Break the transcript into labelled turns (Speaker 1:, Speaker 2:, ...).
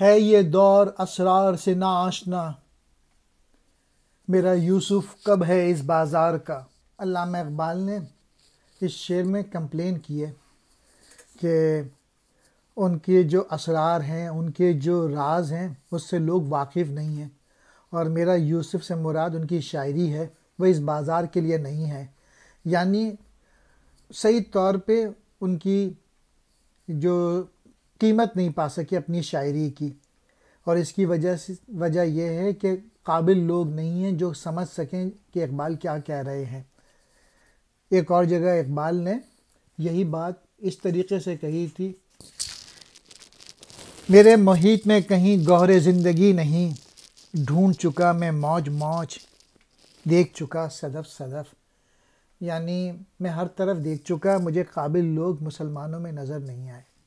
Speaker 1: है ये दौर असरार से ना आशना मेरा यूसुफ कब है इस बाज़ार का अल्लाह इकबाल ने इस शेर में कंप्लेन की है कि उनके जो असरार हैं उनके जो राज हैं उससे लोग वाकिफ़ नहीं हैं और मेरा यूसुफ से मुराद उनकी शायरी है वह इस बाज़ार के लिए नहीं है यानी सही तौर पे उनकी जो कीमत नहीं पा सके अपनी शायरी की और इसकी वजह से वजह यह है कि काबिल लोग नहीं हैं जो समझ सकें कि इकबाल क्या कह रहे हैं एक और जगह इकबाल ने यही बात इस तरीके से कही थी मेरे मोहित में कहीं गहरे ज़िंदगी नहीं ढूंढ चुका मैं मौज मौज देख चुका सदफ सदफ यानी मैं हर तरफ देख चुका मुझे काबिल लोग मुसलमानों में नज़र नहीं आए